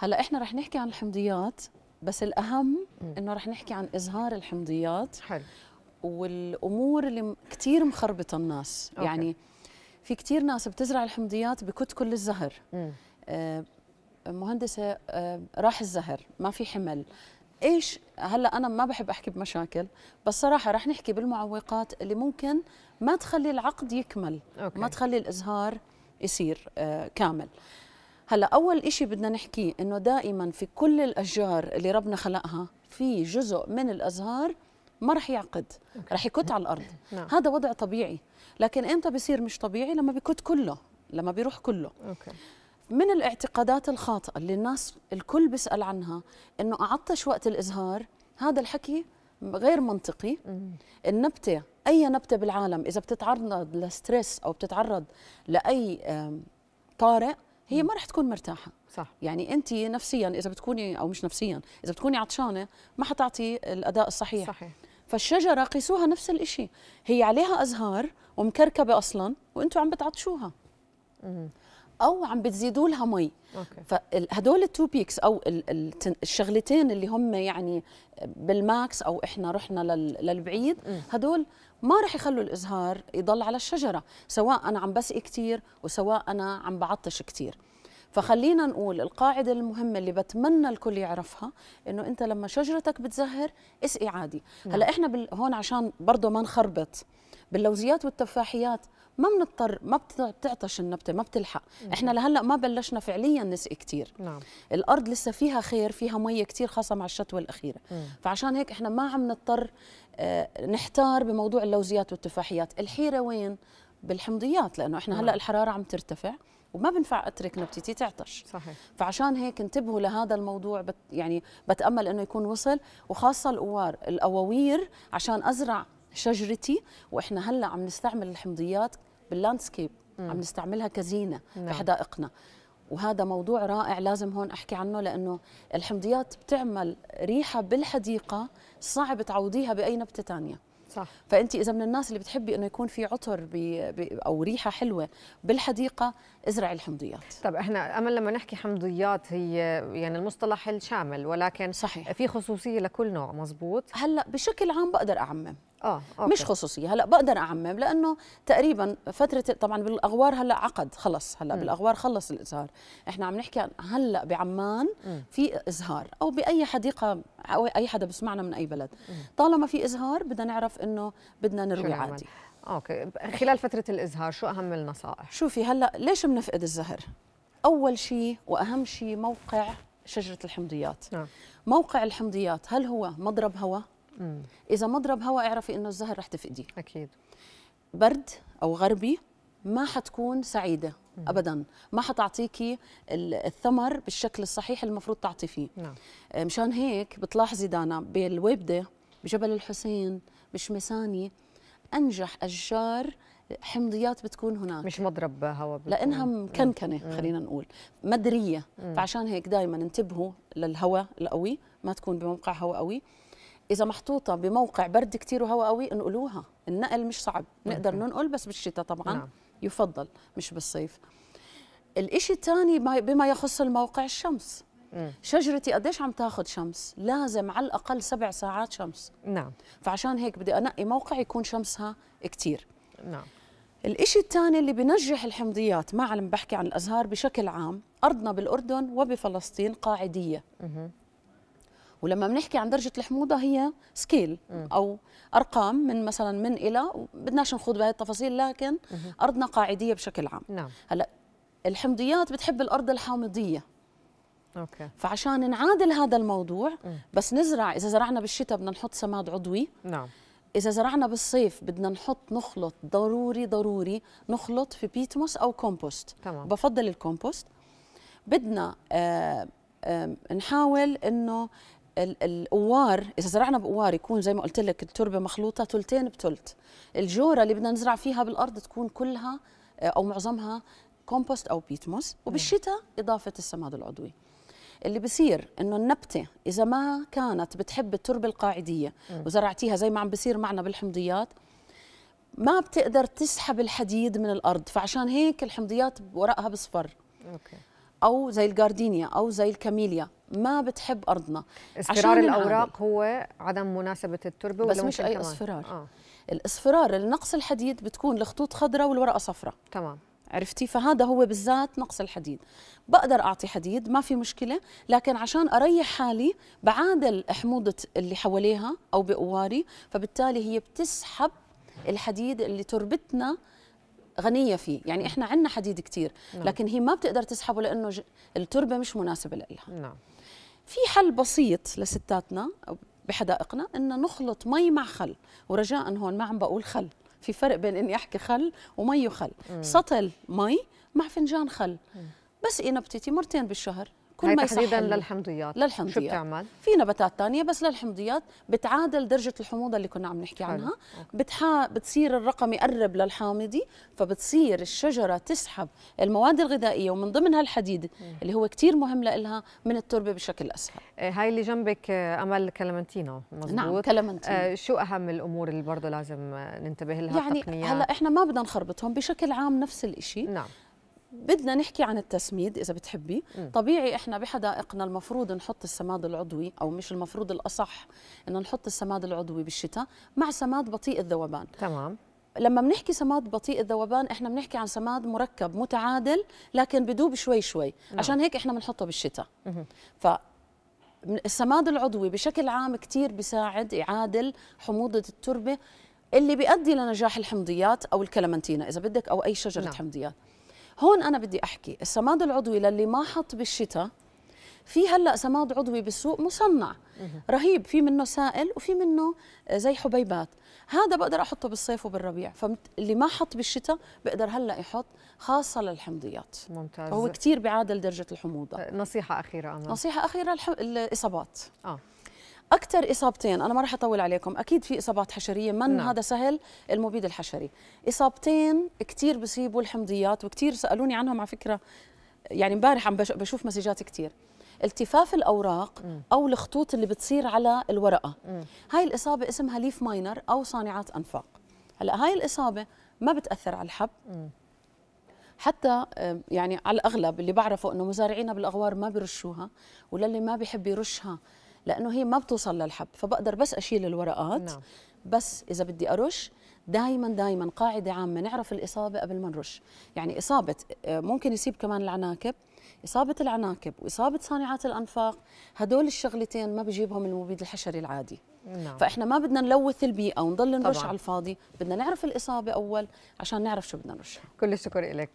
هلا احنا رح نحكي عن الحمضيات بس الاهم انه رح نحكي عن ازهار الحمضيات حلو والامور اللي كثير مخربطه الناس أوكي. يعني في كثير ناس بتزرع الحمضيات بكت كل الزهر آه مهندسه آه راح الزهر ما في حمل ايش هلا انا ما بحب احكي بمشاكل بس صراحه رح نحكي بالمعوقات اللي ممكن ما تخلي العقد يكمل أوكي. ما تخلي الازهار يصير آه كامل هلا اول إشي بدنا نحكيه انه دائما في كل الاشجار اللي ربنا خلقها في جزء من الازهار ما رح يعقد رح يكت على الارض نعم. هذا وضع طبيعي لكن امتى بصير مش طبيعي لما بكت كله لما بيروح كله أوكي. من الاعتقادات الخاطئه اللي الناس الكل بيسال عنها انه اعطش وقت الازهار هذا الحكي غير منطقي النبته اي نبته بالعالم اذا بتتعرض لستريس او بتتعرض لاي طارئ هي ما رح تكون مرتاحه صح يعني انت نفسيا اذا بتكوني او مش نفسيا اذا بتكوني عطشانه ما حتعطي الاداء الصحيح صحيح فالشجره قيسوها نفس الشيء هي عليها ازهار ومكركبه اصلا وانتم عم بتعطشوها او عم بتزيدوا لها مي أوكي. فهدول التو بيكس او الشغلتين اللي هم يعني بالماكس او احنا رحنا للبعيد هدول ما رح يخلوا الازهار يضل على الشجره سواء انا عم بسقي كثير وسواء انا عم بعطش كثير فخلينا نقول القاعده المهمه اللي بتمنى الكل يعرفها انه انت لما شجرتك بتزهر اسقي عادي هلا نعم. احنا هون عشان برضه ما نخربط باللوزيات والتفاحيات ما بنضطر ما بتعطش النبته ما بتلحق مم. احنا لهلا ما بلشنا فعليا نسقي كثير نعم. الارض لسه فيها خير فيها مي كثير خاصه مع الشتوى الاخيره مم. فعشان هيك احنا ما عم نضطر آه، نحتار بموضوع اللوزيات والتفاحيات الحيره وين بالحمضيات لانه احنا هلا نعم. الحراره عم ترتفع وما بنفع اترك نبتتي تعطش صحيح. فعشان هيك انتبهوا لهذا الموضوع بت يعني بتامل انه يكون وصل وخاصه القوار الاواوير عشان ازرع شجرتي واحنا هلا عم نستعمل الحمضيات باللاندسكيب عم نستعملها كزينه مم. نعم. في حدائقنا وهذا موضوع رائع لازم هون احكي عنه لانه الحمضيات بتعمل ريحه بالحديقه صعب تعوضيها باي نبته ثانيه صح فانت اذا من الناس اللي بتحبي انه يكون في عطر بي بي او ريحه حلوه بالحديقه ازرعي الحمضيات طب احنا امل لما نحكي حمضيات هي يعني المصطلح الشامل ولكن صحيح في خصوصيه لكل نوع مزبوط هلا بشكل عام بقدر اعمم اه أوكي. مش خصوصيه هلا بقدر اعمم لانه تقريبا فتره طبعا بالاغوار هلا عقد خلص هلا م. بالاغوار خلص الازهار احنا عم نحكي هلا بعمان م. في ازهار او باي حديقه او اي حدا بسمعنا من اي بلد م. طالما في ازهار بدنا نعرف انه بدنا نروي عادي اوكي خلال فتره الازهار شو اهم النصائح شوفي هلا ليش بنفقد الزهر اول شيء واهم شيء موقع شجره الحمضيات نعم. موقع الحمضيات هل هو مضرب هواء مم. اذا مضرب هواء اعرفي انه الزهر رح تفقدي اكيد برد او غربي ما حتكون سعيده مم. ابدا ما حتعطيكي الثمر بالشكل الصحيح المفروض تعطي فيه نعم. آه، مشان هيك بتلاحظي دانا بالويبده بجبل الحسين بشمساني انجح اشجار حمضيات بتكون هناك مش مضرب هواء لانها مكنكنه خلينا نقول مدريه فعشان هيك دائما انتبهوا للهواء القوي ما تكون بموقع هواء قوي اذا محطوطه بموقع برد كتير وهواء قوي انقلوها النقل مش صعب نقدر ننقل بس بالشتاء طبعا نعم. يفضل مش بالصيف الإشي الثاني بما يخص الموقع الشمس مم. شجرتي قديش عم تاخذ شمس لازم على الأقل سبع ساعات شمس نعم فعشان هيك بدي أنقي موقع يكون شمسها كتير نعم الإشي الثاني اللي بنجح الحمضيات ما عم بحكي عن الأزهار بشكل عام أرضنا بالأردن وبفلسطين قاعدية مم. ولما بنحكي عن درجه الحموضه هي سكيل او ارقام من مثلا من الى بدناش نخوض بهي التفاصيل لكن ارضنا قاعديه بشكل عام نعم. هلا الحمضيات بتحب الارض الحامضيه اوكي فعشان نعادل هذا الموضوع بس نزرع اذا زرعنا بالشتاء بدنا نحط سماد عضوي نعم إذا زرعنا بالصيف بدنا نحط نخلط ضروري ضروري نخلط في بيتموس أو كومبوست تمام. بفضل الكومبوست بدنا آآ آه، آآ آه، نحاول إنه القوار اذا زرعنا بقوار يكون زي ما قلت لك التربه مخلوطه ثلثين بثلث الجوره اللي بدنا نزرع فيها بالارض تكون كلها آه، او معظمها كومبوست او بيتموس نعم. وبالشتاء اضافه السماد العضوي اللي بصير انه النبته اذا ما كانت بتحب التربه القاعديه نعم. وزرعتيها زي ما عم بصير معنا بالحمضيات ما بتقدر تسحب الحديد من الارض فعشان هيك الحمضيات ورقها بصفر اوكي او زي الجاردينيا او زي الكاميليا ما بتحب ارضنا اصفرار الاوراق هو عدم مناسبه التربه بس مش اي اصفرار آه. الاصفرار النقص الحديد بتكون الخطوط خضراء والورقه صفراء تمام عرفتي فهذا هو بالذات نقص الحديد بقدر اعطي حديد ما في مشكله لكن عشان اريح حالي بعادل حموضه اللي حواليها او بقواري فبالتالي هي بتسحب الحديد اللي تربتنا غنيه فيه يعني احنا عندنا حديد كثير نعم. لكن هي ما بتقدر تسحبه لانه التربه مش مناسبه لها نعم في حل بسيط لستاتنا بحدائقنا ان نخلط مي مع خل ورجاء هون ما عم بقول خل في فرق بين اني احكي خل ومي وخل سطل مي مع فنجان خل بس إيه نبتتي مرتين بالشهر كل ما يصح تحديدا للحمضيات للحمضيات شو بتعمل؟ في نباتات ثانيه بس للحمضيات بتعادل درجه الحموضه اللي كنا عم نحكي عنها بتحا... بتصير الرقم يقرب للحامضي فبتصير الشجره تسحب المواد الغذائيه ومن ضمنها الحديد اللي هو كثير مهم لها من التربه بشكل اسهل آه، هاي اللي جنبك آه، امل كلمنتينو مزبوط نعم كلمنتينو آه شو اهم الامور اللي برضه لازم آه، ننتبه لها يعني التقنيات؟ هلا احنا ما بدنا نخربطهم بشكل عام نفس الشيء نعم بدنا نحكي عن التسميد اذا بتحبي م. طبيعي احنا بحدائقنا المفروض نحط السماد العضوي او مش المفروض الاصح انه نحط السماد العضوي بالشتاء مع سماد بطيء الذوبان تمام لما بنحكي سماد بطيء الذوبان احنا بنحكي عن سماد مركب متعادل لكن بدوب شوي شوي نعم. عشان هيك احنا بنحطه بالشتاء ف السماد العضوي بشكل عام كثير بيساعد يعادل حموضه التربه اللي بيؤدي لنجاح الحمضيات او الكلمنتينا اذا بدك او اي شجره نعم. حمضيات هون انا بدي احكي السماد العضوي للي ما حط بالشتاء في هلا سماد عضوي بالسوق مصنع رهيب في منه سائل وفي منه آه، زي حبيبات هذا بقدر احطه بالصيف وبالربيع فاللي ما حط بالشتاء بقدر هلا يحط خاصه للحمضيات ممتاز هو كثير بيعادل درجه الحموضه آه، نصيحه اخيره أمان. نصيحه اخيره الح... الاصابات اه اكثر اصابتين انا ما راح اطول عليكم اكيد في اصابات حشريه من نعم. هذا سهل المبيد الحشري اصابتين كثير بصيبوا الحمضيات وكثير سالوني عنهم على فكره يعني امبارح عم بشوف مسجات كثير التفاف الاوراق م. او الخطوط اللي بتصير على الورقه م. هاي الاصابه اسمها ليف ماينر او صانعات انفاق هلا هاي الاصابه ما بتاثر على الحب م. حتى يعني على الاغلب اللي بعرفه انه مزارعينا بالاغوار ما بيرشوها وللي ما بيحب يرشها لانه هي ما بتوصل للحب فبقدر بس اشيل الورقات نعم. بس اذا بدي ارش دائما دائما قاعده عامه نعرف الاصابه قبل ما نرش يعني اصابه آه، ممكن يصيب كمان العناكب اصابه العناكب واصابه صانعات الانفاق هدول الشغلتين ما بجيبهم المبيد الحشري العادي نعم. فاحنا ما بدنا نلوث البيئه ونضل نرش طبعاً. على الفاضي بدنا نعرف الاصابه اول عشان نعرف شو بدنا نرش كل الشكر لك